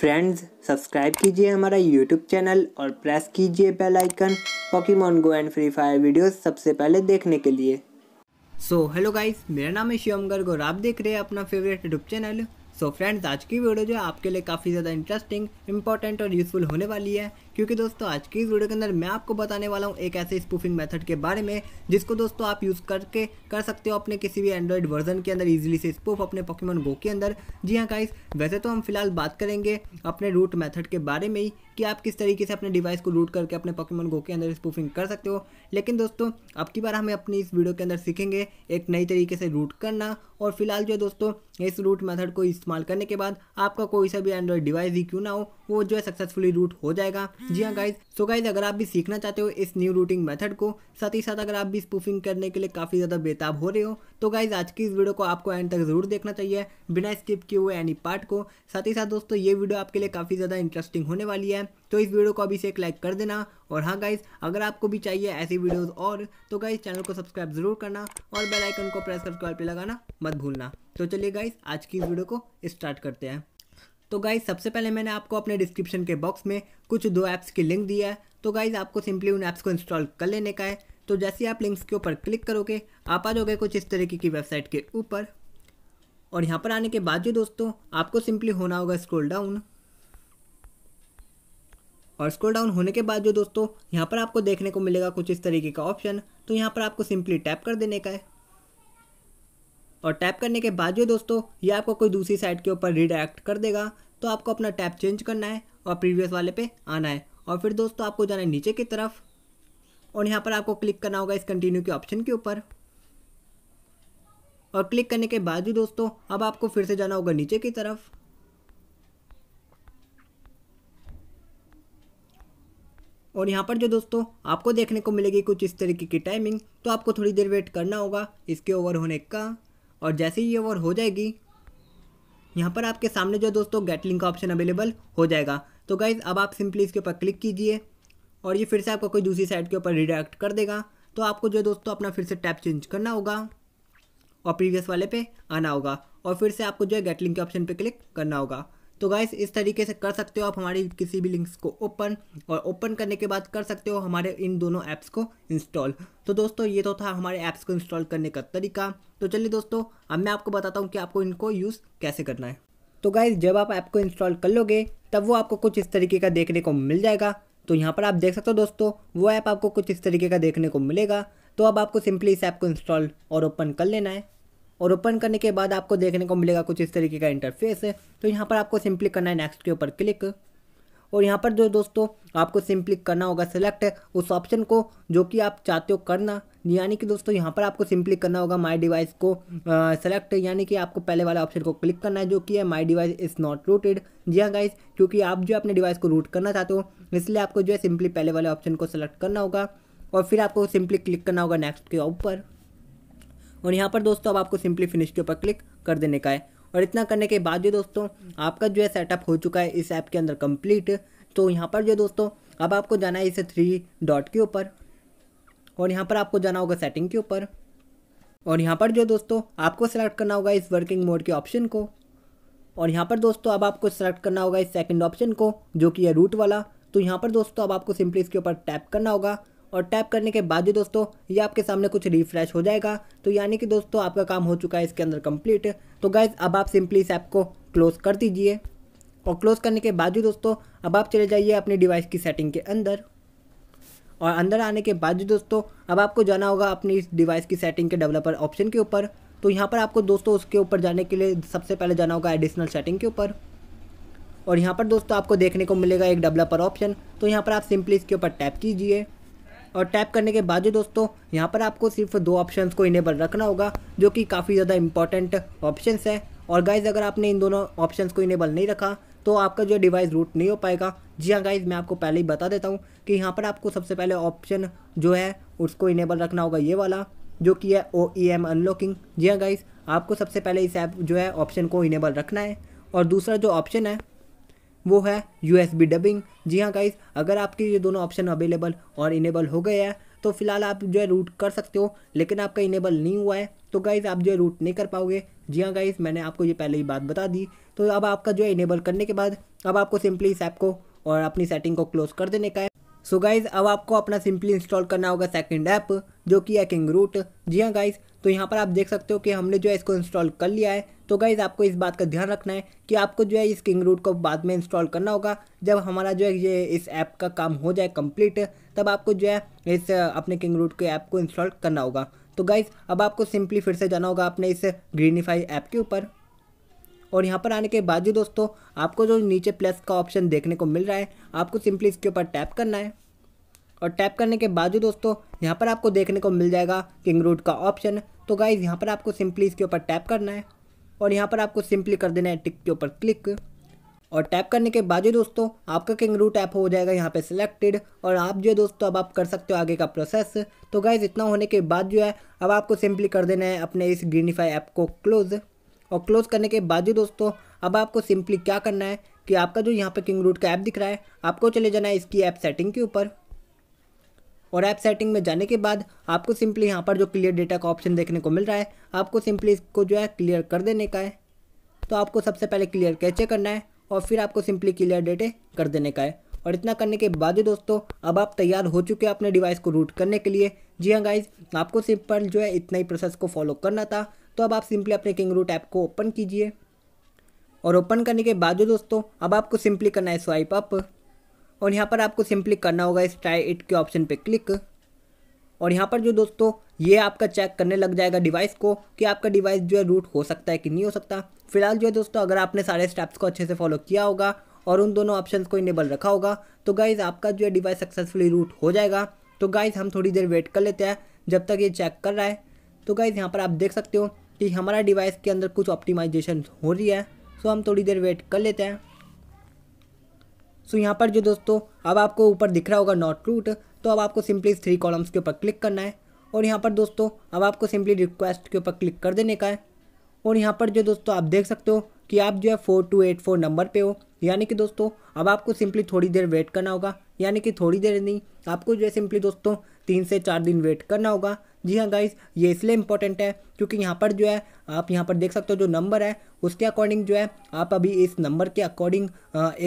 friends subscribe कीजिए हमारा YouTube channel और प्रेस कीजिए bell icon Pokemon Go and Free Fire videos सबसे पहले देखने के लिए सो हेलो गाइस मेरा नाम है शिवम गर्ग और आप देख रहे हैं अपना favourite YouTube channel so so friends आज की वीडियो जो है आपके लिए काफ़ी ज़्यादा इंटरेस्टिंग इंपॉर्टेंट और यूजफुल होने वाली है क्योंकि दोस्तों आज की इस वीडियो के अंदर मैं आपको बताने वाला हूँ एक ऐसे स्पूफिंग मेथड के बारे में जिसको दोस्तों आप यूज़ करके कर सकते हो अपने किसी भी एंड्रॉइड वर्जन के अंदर ईजिली से स्पूफ अपने पॉकीमोन गो के अंदर जी हाँ गाइस वैसे तो हम फिलहाल बात करेंगे अपने रूट मैथड के बारे में ही कि आप किस तरीके से अपने डिवाइस को रूट करके अपने पॉकीमोन गो के अंदर स्पूफिंग कर सकते हो लेकिन दोस्तों अब बार हमें अपनी इस वीडियो के अंदर सीखेंगे एक नई तरीके से रूट करना और फिलहाल जो है दोस्तों इस रूट मेथड को इस्तेमाल करने के बाद आपका कोई सा भी एंड्रॉयड डिवाइस ही क्यों ना हो वो जो है सक्सेसफुली रूट हो जाएगा जी हाँ गाइज सो गाइज अगर आप भी सीखना चाहते हो इस न्यू रूटिंग मेथड को साथ ही साथ अगर आप भी स्पूफिंग करने के लिए काफ़ी ज़्यादा बेताब हो रहे हो तो गाइज आज की इस वीडियो को आपको एंड तक ज़रूर देखना चाहिए बिना स्किप किए हुए एनी पार्ट को साथ ही साथ दोस्तों ये वीडियो आपके लिए काफ़ी ज़्यादा इंटरेस्टिंग होने वाली है तो इस वीडियो को अभी से एक लाइक कर देना और हाँ गाइज अगर आपको भी चाहिए ऐसी वीडियोज़ और तो गाइज चैनल को सब्सक्राइब ज़रूर करना और बेल आइकन को प्रेस करके पे लगाना मत भूलना तो चलिए गाइज आज की वीडियो को स्टार्ट करते हैं तो गाइज सबसे पहले मैंने आपको अपने डिस्क्रिप्शन के बॉक्स में कुछ दो ऐप्स की लिंक दिया है तो गाइज आपको सिंपली उन ऐप्स को इंस्टॉल कर लेने का है तो जैसे आप लिंक्स के ऊपर क्लिक करोगे आप आ जाओगे कुछ इस तरीके की वेबसाइट के ऊपर और यहाँ पर आने के बाद जो दोस्तों आपको सिंपली होना होगा स्क्रॉल डाउन और स्क्रॉल डाउन होने के बाद जो दोस्तों यहाँ पर आपको देखने को मिलेगा कुछ इस तरीके का ऑप्शन तो यहाँ पर आपको सिंपली टैप कर देने का है और टैप करने के बाद जो दोस्तों ये आपको कोई दूसरी साइट के ऊपर रिडायरेक्ट कर देगा तो आपको अपना टैप चेंज करना है और प्रीवियस वाले पे आना है और फिर दोस्तों आपको जाना है नीचे की तरफ और यहाँ पर आपको क्लिक करना होगा इस कंटिन्यू के ऑप्शन के ऊपर और क्लिक करने के बाद ही दोस्तों अब आपको फिर से जाना होगा नीचे की तरफ और यहाँ पर जो दोस्तों आपको देखने को मिलेगी कुछ इस तरीके की टाइमिंग तो आपको थोड़ी देर वेट करना होगा इसके ओवर होने का और जैसे ही ये वॉर हो जाएगी यहाँ पर आपके सामने जो दोस्तों गैटलिंग का ऑप्शन अवेलेबल हो जाएगा तो गाइज़ अब आप सिंपली इसके ऊपर क्लिक कीजिए और ये फिर से आपको कोई दूसरी साइड के ऊपर रिडायरेक्ट कर देगा तो आपको जो दोस्तों अपना फिर से टैप चेंज करना होगा और प्रीवियस वाले पे आना होगा और फिर से आपको जो है गैटलिंग के ऑप्शन पे क्लिक करना होगा तो गाइस इस तरीके से कर सकते हो आप हमारी किसी भी लिंक्स को ओपन और ओपन करने के बाद कर सकते हो हमारे इन दोनों ऐप्स को इंस्टॉल तो दोस्तों ये तो था हमारे ऐप्स को इंस्टॉल करने का तरीका तो चलिए दोस्तों अब मैं आपको बताता हूँ कि आपको इनको यूज़ कैसे करना है तो गाइज जब आप ऐप को इंस्टॉल कर लोगे तब वो आपको कुछ इस तरीके का देखने को मिल जाएगा तो यहाँ पर आप देख सकते हो दोस्तों वो ऐप आपको कुछ इस तरीके का देखने को मिलेगा तो अब आपको सिंपली इस ऐप को इंस्टॉल और ओपन कर लेना है और ओपन करने के बाद आपको देखने को मिलेगा कुछ इस तरीके का इंटरफेस है तो यहाँ पर आपको सिंपली करना है नेक्स्ट के ऊपर क्लिक और यहाँ पर जो दोस्तों आपको सिंपली करना होगा सेलेक्ट उस ऑप्शन को जो कि आप चाहते हो करना यानी कि दोस्तों यहाँ पर आपको सिंपली करना होगा माई डिवाइस को सेलेक्ट यानी कि आपको पहले वाले ऑप्शन को क्लिक करना है जो कि है my device is not rooted जी हाँ गाइज क्योंकि आप जो अपने डिवाइस को रूट करना चाहते हो इसलिए आपको जो है सिंपली पहले वाले ऑप्शन को सेलेक्ट करना होगा और फिर आपको सिंपली क्लिक करना होगा नेक्स्ट के ऊपर और यहाँ पर दोस्तों अब आपको सिंपली फिनिश के ऊपर क्लिक कर देने का है और इतना करने के बाद जो दोस्तों आपका जो है सेटअप हो चुका है इस ऐप के अंदर कंप्लीट तो यहाँ पर जो दोस्तों अब आपको जाना है इसे थ्री डॉट के ऊपर और यहाँ पर आपको जाना होगा सेटिंग के ऊपर और यहाँ पर जो दोस्तों आपको सेलेक्ट करना होगा इस वर्किंग मोड के ऑप्शन को और यहाँ पर दोस्तों अब आपको सेलेक्ट करना होगा इस सेकंड ऑप्शन को जो कि है रूट वाला तो यहाँ पर दोस्तों अब आपको सिंपली इसके ऊपर टैप करना होगा और टैप करने के बाद ही दोस्तों ये आपके सामने कुछ रिफ्रेश हो जाएगा तो यानी कि दोस्तों आपका काम हो चुका है इसके अंदर कंप्लीट तो गाइज अब आप सिंपली इस ऐप को क्लोज़ कर दीजिए और क्लोज़ करने के बाद ही दोस्तों अब आप चले जाइए अपने डिवाइस की सेटिंग के अंदर और अंदर आने के बाद ही दोस्तों अब आपको जाना होगा अपनी इस डिवाइस की सेटिंग के डेवलपर ऑप्शन के ऊपर तो यहाँ पर आपको दोस्तों उसके ऊपर जाने के लिए सबसे पहले जाना होगा एडिशनल सेटिंग के ऊपर और यहाँ पर दोस्तों आपको देखने को मिलेगा एक डेवलपर ऑप्शन तो यहाँ पर आप सिंपली इसके ऊपर टैप कीजिए और टैप करने के बाद जो दोस्तों यहाँ पर आपको सिर्फ दो ऑप्शन को इनेबल रखना होगा जो कि काफ़ी ज़्यादा इंपॉर्टेंट ऑप्शन है और गाइज अगर आपने इन दोनों ऑप्शन को इनेबल नहीं रखा तो आपका जो डिवाइस रूट नहीं हो पाएगा जी हाँ गाइज मैं आपको पहले ही बता देता हूँ कि यहाँ पर आपको सबसे पहले ऑप्शन जो है उसको इनेबल रखना होगा ये वाला जो कि है ओ ई एम अनलॉकिंग जी हाँ गाइज आपको सबसे पहले इस ऐप जो है ऑप्शन को इनेबल रखना है और दूसरा जो ऑप्शन है वो है यू एस बी डबिंग जी हाँ गाइज अगर आपके ये दोनों ऑप्शन अवेलेबल और इनेबल हो गए हैं तो फिलहाल आप जो है रूट कर सकते हो लेकिन आपका इनेबल नहीं हुआ है तो गाइज़ आप जो है रूट नहीं कर पाओगे जी हाँ गाइज़ मैंने आपको ये पहले ही बात बता दी तो अब आपका जो है इनेबल करने के बाद अब आपको सिंपली इस ऐप को और अपनी सेटिंग को क्लोज कर देने का है सो so गाइज़ अब आपको अपना सिंपली इंस्टॉल करना होगा सेकेंड ऐप जो कि है किंग रूट जी हाँ गाइज़ तो यहाँ पर आप देख सकते हो कि हमने जो है इसको इंस्टॉल कर लिया है तो गाइज़ आपको इस बात का ध्यान रखना है कि आपको जो है इस किंग रूट को बाद में इंस्टॉल करना होगा जब हमारा जो है ये इस ऐप का काम हो जाए कंप्लीट तब आपको जो है इस अपने किंग रूट के ऐप को इंस्टॉल करना होगा तो गाइज़ अब आपको सिंपली फिर से जाना होगा अपने इस ग्रीनिफाई ऐप के ऊपर और यहाँ पर आने के बाद ही दोस्तों आपको जो नीचे प्लस का ऑप्शन देखने को मिल रहा है आपको सिंपली इसके ऊपर टैप करना है और टैप करने के बाद ही दोस्तों यहाँ पर आपको देखने को मिल जाएगा किंग रूट का ऑप्शन तो गाइज़ यहाँ पर आपको सिंपली इसके ऊपर टैप करना है और यहाँ पर आपको सिंपली कर देना है टिक के ऊपर क्लिक और टैप करने के बाद जो दोस्तों आपका किंग रूट ऐप हो जाएगा यहाँ पे सिलेक्टेड और आप जो है दोस्तों अब आप कर सकते हो आगे का प्रोसेस तो गाइज इतना होने के बाद जो है अब आपको सिंपली कर देना है अपने इस ग्रीनीफाई ऐप को क्लोज़ और क्लोज़ करने के बाद जो दोस्तों अब आपको सिंपली क्या करना है कि आपका जो यहाँ पे किंग रूट का ऐप दिख रहा है आपको चले जाना है इसकी ऐप सेटिंग के ऊपर और ऐप सेटिंग में जाने के बाद आपको सिंपली यहाँ पर जो क्लियर डेटा का ऑप्शन देखने को मिल रहा है आपको सिंपली इसको जो है क्लियर कर देने का है तो आपको सबसे पहले क्लियर कैचे करना है और फिर आपको सिंपली क्लियर डेटे कर देने का है और इतना करने के बाद ही दोस्तों अब आप तैयार हो चुके हैं अपने डिवाइस को रूट करने के लिए जी हाँ गाइज आपको सिंपल जो है इतना ही प्रोसेस को फॉलो करना था तो अब आप सिंपली अपने किंग रूट ऐप को ओपन कीजिए और ओपन करने के बाद जो दोस्तों अब आपको सिंपली करना है स्वाइप अप और यहाँ पर आपको सिंपली करना होगा इस ट्राई इट के ऑप्शन पे क्लिक और यहाँ पर जो दोस्तों ये आपका चेक करने लग जाएगा डिवाइस को कि आपका डिवाइस जो है रूट हो सकता है कि नहीं हो सकता फिलहाल जो है दोस्तों अगर आपने सारे स्टेप्स को अच्छे से फॉलो किया होगा और उन दोनों ऑप्शन को इनेबल रखा होगा तो गाइज़ आपका जो है डिवाइस सक्सेसफुली रूट हो जाएगा तो गाइज़ हम थोड़ी देर वेट कर लेते हैं जब तक ये चेक कर रहा है तो गाइज़ यहाँ पर आप देख सकते हो कि हमारा डिवाइस के अंदर कुछ ऑप्टिमाइजेशन हो रही है सो तो हम थोड़ी देर वेट कर लेते हैं सो यहाँ पर जो दोस्तों अब आपको ऊपर दिख रहा होगा नॉट रूट तो अब आपको सिंपली इस थ्री कॉलम्स के ऊपर क्लिक करना है और यहाँ पर दोस्तों अब आपको सिंपली रिक्वेस्ट के ऊपर क्लिक कर देने का है और यहाँ पर जो दोस्तों आप देख सकते हो कि आप जो है four two eight four number पे हो यानी कि दोस्तों अब आपको सिंपली थोड़ी देर वेट करना होगा यानी कि थोड़ी देर नहीं आपको जो है सिंपली दोस्तों तीन से चार दिन वेट करना होगा जी हाँ गाइज ये इसलिए इंपॉर्टेंट है क्योंकि यहाँ पर जो है आप यहाँ पर देख सकते हो जो नंबर है उसके अकॉर्डिंग जो है आप अभी इस नंबर के अकॉर्डिंग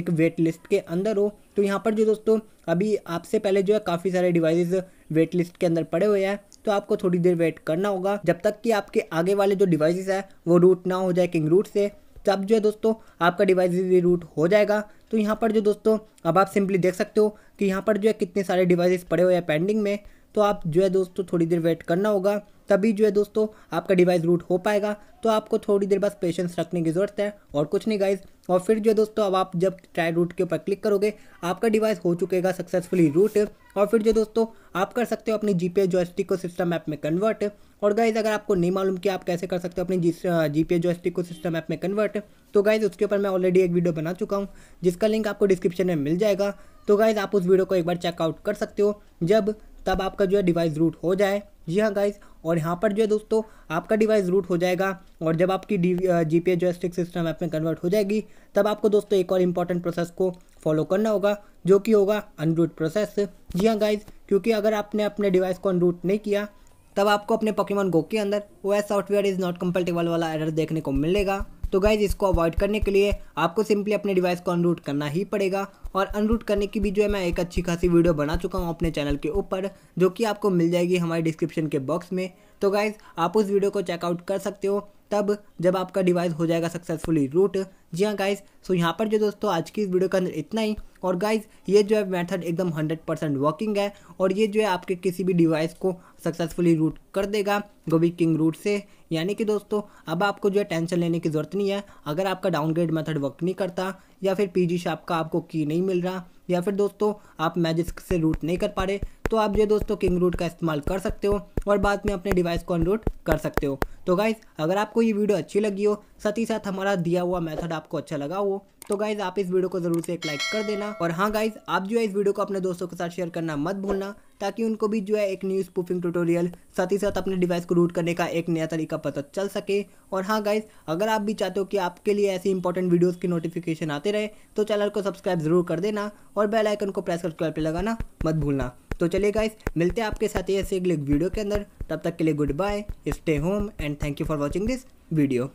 एक वेट लिस्ट के अंदर हो तो यहाँ पर जो दोस्तों अभी आपसे पहले जो है काफ़ी सारे डिवाइसेस वेट लिस्ट के अंदर पड़े हुए हैं तो आपको थोड़ी देर वेट करना होगा जब तक कि आपके आगे वाले जो डिवाइसेस है वो रूट ना हो जाए किंग रूट से तब जो है दोस्तों आपका डिवाइस भी रूट हो जाएगा तो यहाँ पर जो दोस्तों अब आप सिंपली देख सकते हो कि यहाँ पर जो है कितने सारे डिवाइसेस पड़े हुए हैं पेंडिंग में तो आप जो है दोस्तों थोड़ी देर वेट करना होगा तभी जो है दोस्तों आपका डिवाइस रूट हो पाएगा तो आपको थोड़ी देर बस पेशेंस रखने की ज़रूरत है और कुछ नहीं गाइज और फिर जो है दोस्तों अब आप जब ट्राई रूट के ऊपर क्लिक करोगे आपका डिवाइस हो चुकेगा सक्सेसफुली रूट और फिर जो दोस्तों आप कर सकते हो अपनी जी पी को सिस्टम ऐप में कन्वर्ट और गाइज अगर आपको नहीं मालूम कि आप कैसे कर सकते हो अपनी जी जी पी को सिस्टम ऐप में कन्वर्ट तो गाइज उसके ऊपर मैं ऑलरेडी एक वीडियो बना चुका हूँ जिसका लिंक आपको डिस्क्रिप्शन में मिल जाएगा तो गाइज आप उस वीडियो को एक बार चेकआउट कर सकते हो जब तब आपका जो है डिवाइस रूट हो जाए जी हाँ गाइज और यहाँ पर जो है दोस्तों आपका डिवाइस रूट हो जाएगा और जब आपकी D G P joystick system app में कन्वर्ट हो जाएगी तब आपको दोस्तों एक और इम्पॉर्टेंट प्रोसेस को फॉलो करना होगा जो कि होगा अनरूट प्रोसेस जी हाँ गाइज क्योंकि अगर आपने अपने डिवाइस को अनरूट नहीं किया तब आपको अपने पॉकीमॉन गो के अंदर वो सॉफ्टवेयर इज़ नॉट कम्पल्टेबल वाला एरर देखने को मिलेगा तो गाइज इसको अवॉइड करने के लिए आपको सिंपली अपने डिवाइस को अनरूट करना ही पड़ेगा और अनरूट करने की भी जो है मैं एक अच्छी खासी वीडियो बना चुका हूँ अपने चैनल के ऊपर जो कि आपको मिल जाएगी हमारे डिस्क्रिप्शन के बॉक्स में तो गाइज आप उस वीडियो को चेकआउट कर सकते हो तब जब आपका डिवाइस हो जाएगा सक्सेसफुली रूट जी हाँ गाइज सो यहाँ पर जो दोस्तों आज की इस वीडियो के अंदर इतना ही और गाइज ये जो है मेथड एकदम 100 परसेंट वर्किंग है और ये जो है आपके किसी भी डिवाइस को सक्सेसफुली रूट कर देगा गोबी किंग रूट से यानी कि दोस्तों अब आपको जो है टेंशन लेने की ज़रूरत नहीं है अगर आपका डाउनग्रेड मेथड वर्क नहीं करता या फिर पी जी शार्प का आपको की नहीं मिल रहा या फिर दोस्तों आप मैजिक से रूट नहीं कर पा रहे तो आप जो दोस्तों किंग रूट का इस्तेमाल कर सकते हो और बाद में अपने डिवाइस को अनरूट कर सकते हो तो गाइज़ अगर आपको ये वीडियो अच्छी लगी हो साथ ही साथ हमारा दिया हुआ मेथड आपको अच्छा लगा हो तो गाइज़ आप इस वीडियो को ज़रूर से एक लाइक कर देना और हाँ गाइज़ आप जो है इस वीडियो को अपने दोस्तों के साथ शेयर करना मत भूलना ताकि उनको भी जो है एक न्यू स्पूफिंग ट्यूटोरियल साथ ही साथ अपने डिवाइस को रूट करने का एक नया तरीका पता चल सके और हाँ गाइज़ अगर आप भी चाहते हो कि आपके लिए ऐसी इंपॉर्टेंट वीडियोस की नोटिफिकेशन आते रहे तो चैनल को सब्सक्राइब जरूर कर देना और बेलाइकन को प्रेस कर लगाना मत भूलना तो चलिए गाइस मिलते हैं आपके साथ ही ऐसे अगले वीडियो के अंदर तब तक के लिए goodbye stay home and thank you for watching this video